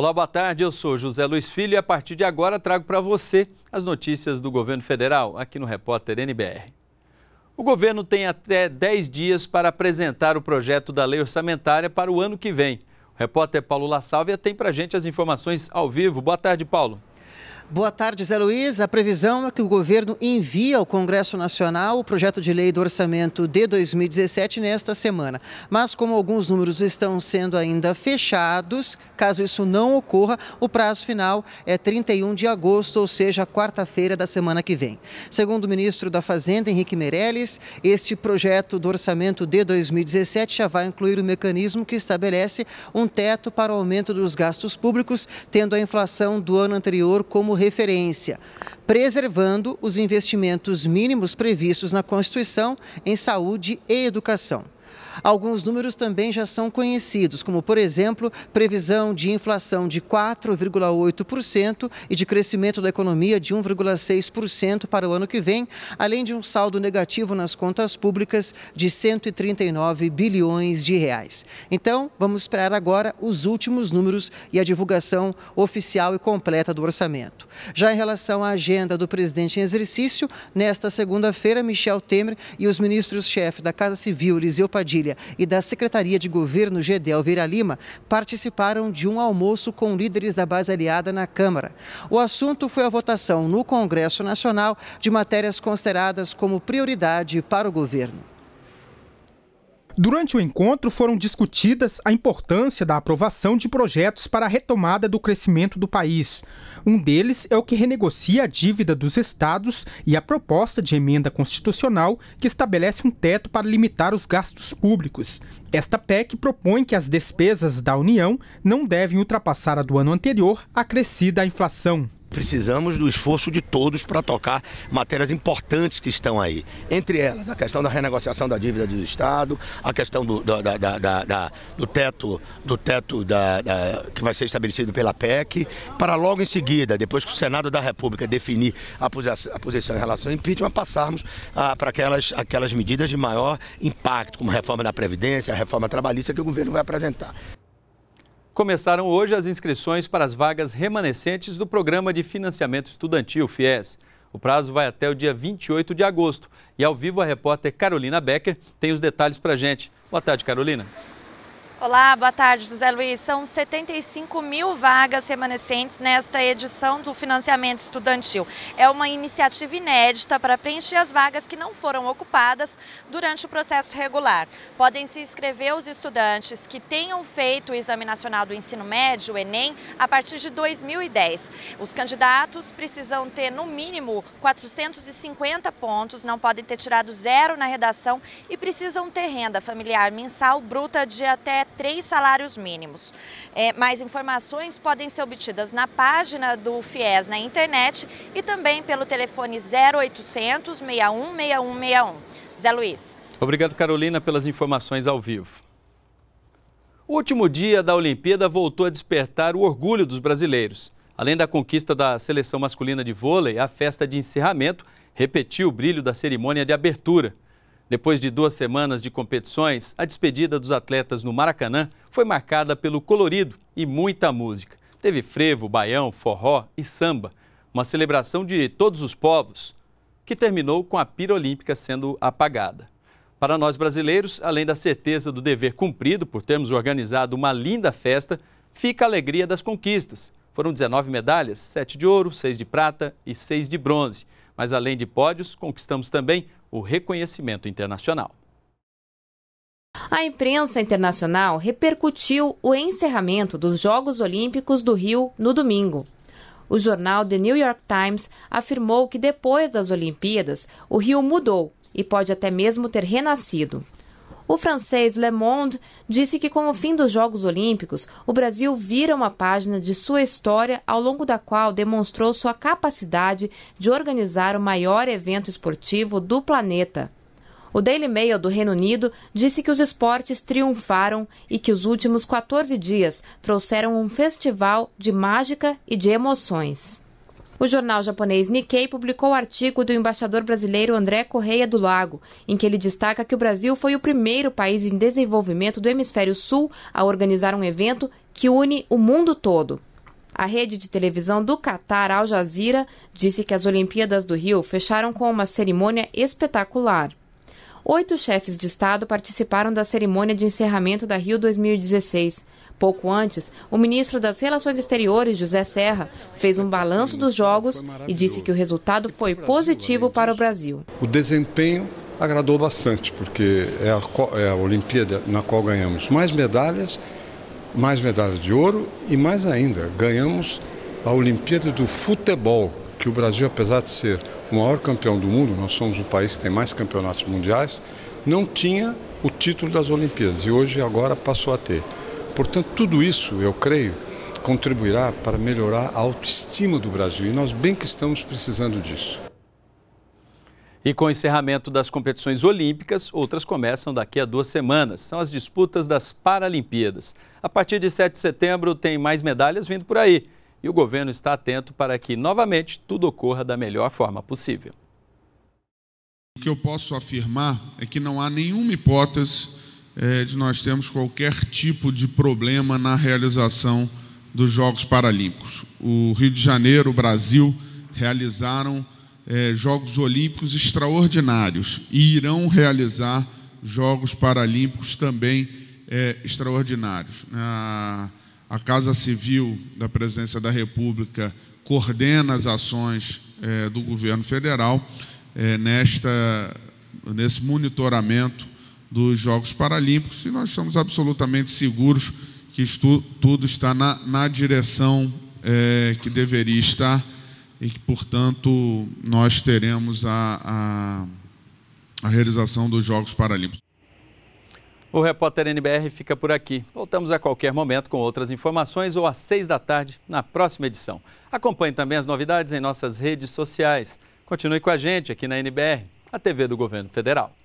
Olá, boa tarde. Eu sou José Luiz Filho e a partir de agora trago para você as notícias do governo federal aqui no Repórter NBR. O governo tem até 10 dias para apresentar o projeto da lei orçamentária para o ano que vem. O repórter Paulo La Sálvia tem para gente as informações ao vivo. Boa tarde, Paulo. Boa tarde, Zé Luiz. A previsão é que o governo envie ao Congresso Nacional o projeto de lei do orçamento de 2017 nesta semana. Mas como alguns números estão sendo ainda fechados, caso isso não ocorra, o prazo final é 31 de agosto, ou seja, quarta-feira da semana que vem. Segundo o ministro da Fazenda, Henrique Meirelles, este projeto do orçamento de 2017 já vai incluir o mecanismo que estabelece um teto para o aumento dos gastos públicos, tendo a inflação do ano anterior como referência, preservando os investimentos mínimos previstos na Constituição em saúde e educação. Alguns números também já são conhecidos, como, por exemplo, previsão de inflação de 4,8% e de crescimento da economia de 1,6% para o ano que vem, além de um saldo negativo nas contas públicas de 139 bilhões de reais. Então, vamos esperar agora os últimos números e a divulgação oficial e completa do orçamento. Já em relação à agenda do presidente em exercício, nesta segunda-feira, Michel Temer e os ministros-chefe da Casa Civil, Eliseu Padilha, Brasília e da Secretaria de Governo GD Alveira Lima participaram de um almoço com líderes da base aliada na Câmara. O assunto foi a votação no Congresso Nacional de matérias consideradas como prioridade para o governo. Durante o encontro foram discutidas a importância da aprovação de projetos para a retomada do crescimento do país. Um deles é o que renegocia a dívida dos estados e a proposta de emenda constitucional que estabelece um teto para limitar os gastos públicos. Esta PEC propõe que as despesas da União não devem ultrapassar a do ano anterior, acrescida a inflação. Precisamos do esforço de todos para tocar matérias importantes que estão aí. Entre elas, a questão da renegociação da dívida do Estado, a questão do, do, da, da, da, do teto, do teto que vai ser estabelecido pela PEC, para logo em seguida, depois que o Senado da República definir a posição, a posição em relação ao impeachment, passarmos ah, para aquelas, aquelas medidas de maior impacto, como a reforma da Previdência, a reforma trabalhista que o governo vai apresentar. Começaram hoje as inscrições para as vagas remanescentes do Programa de Financiamento Estudantil, FIES. O prazo vai até o dia 28 de agosto. E ao vivo, a repórter Carolina Becker tem os detalhes para gente. Boa tarde, Carolina. Olá, boa tarde, José Luiz. São 75 mil vagas remanescentes nesta edição do financiamento estudantil. É uma iniciativa inédita para preencher as vagas que não foram ocupadas durante o processo regular. Podem se inscrever os estudantes que tenham feito o Exame Nacional do Ensino Médio, o Enem, a partir de 2010. Os candidatos precisam ter, no mínimo, 450 pontos, não podem ter tirado zero na redação e precisam ter renda familiar mensal bruta de até três salários mínimos. É, mais informações podem ser obtidas na página do FIES na internet e também pelo telefone 0800 61 6161. Zé Luiz. Obrigado, Carolina, pelas informações ao vivo. O último dia da Olimpíada voltou a despertar o orgulho dos brasileiros. Além da conquista da seleção masculina de vôlei, a festa de encerramento repetiu o brilho da cerimônia de abertura. Depois de duas semanas de competições, a despedida dos atletas no Maracanã foi marcada pelo colorido e muita música. Teve frevo, baião, forró e samba, uma celebração de todos os povos, que terminou com a pira olímpica sendo apagada. Para nós brasileiros, além da certeza do dever cumprido por termos organizado uma linda festa, fica a alegria das conquistas. Foram 19 medalhas, 7 de ouro, 6 de prata e 6 de bronze. Mas além de pódios, conquistamos também o reconhecimento internacional. A imprensa internacional repercutiu o encerramento dos Jogos Olímpicos do Rio no domingo. O jornal The New York Times afirmou que depois das Olimpíadas, o Rio mudou e pode até mesmo ter renascido. O francês Le Monde disse que, com o fim dos Jogos Olímpicos, o Brasil vira uma página de sua história ao longo da qual demonstrou sua capacidade de organizar o maior evento esportivo do planeta. O Daily Mail do Reino Unido disse que os esportes triunfaram e que os últimos 14 dias trouxeram um festival de mágica e de emoções. O jornal japonês Nikkei publicou o artigo do embaixador brasileiro André Correia do Lago, em que ele destaca que o Brasil foi o primeiro país em desenvolvimento do hemisfério sul a organizar um evento que une o mundo todo. A rede de televisão do Catar, Al Jazeera, disse que as Olimpíadas do Rio fecharam com uma cerimônia espetacular. Oito chefes de Estado participaram da cerimônia de encerramento da Rio 2016. Pouco antes, o ministro das Relações Exteriores, José Serra, fez um balanço dos jogos e disse que o resultado foi positivo para o Brasil. O desempenho agradou bastante, porque é a, é a Olimpíada na qual ganhamos mais medalhas, mais medalhas de ouro e mais ainda, ganhamos a Olimpíada do Futebol, que o Brasil, apesar de ser o maior campeão do mundo, nós somos o país que tem mais campeonatos mundiais, não tinha o título das Olimpíadas e hoje agora passou a ter. Portanto, tudo isso, eu creio, contribuirá para melhorar a autoestima do Brasil e nós bem que estamos precisando disso. E com o encerramento das competições olímpicas, outras começam daqui a duas semanas. São as disputas das Paralimpíadas. A partir de 7 de setembro tem mais medalhas vindo por aí. E o governo está atento para que, novamente, tudo ocorra da melhor forma possível. O que eu posso afirmar é que não há nenhuma hipótese é, de nós termos qualquer tipo de problema na realização dos Jogos Paralímpicos. O Rio de Janeiro, o Brasil, realizaram é, Jogos Olímpicos extraordinários e irão realizar Jogos Paralímpicos também é, extraordinários. A, a, Casa Civil da Presidência da República coordena as ações é, do governo federal é, nesta, nesse monitoramento dos Jogos Paralímpicos e nós estamos absolutamente seguros que isto, tudo está na, na direção é, que deveria estar e que, portanto, nós teremos a, a, a realização dos Jogos Paralímpicos. O repórter NBR fica por aqui. Voltamos a qualquer momento com outras informações ou às seis da tarde na próxima edição. Acompanhe também as novidades em nossas redes sociais. Continue com a gente aqui na NBR, a TV do Governo Federal.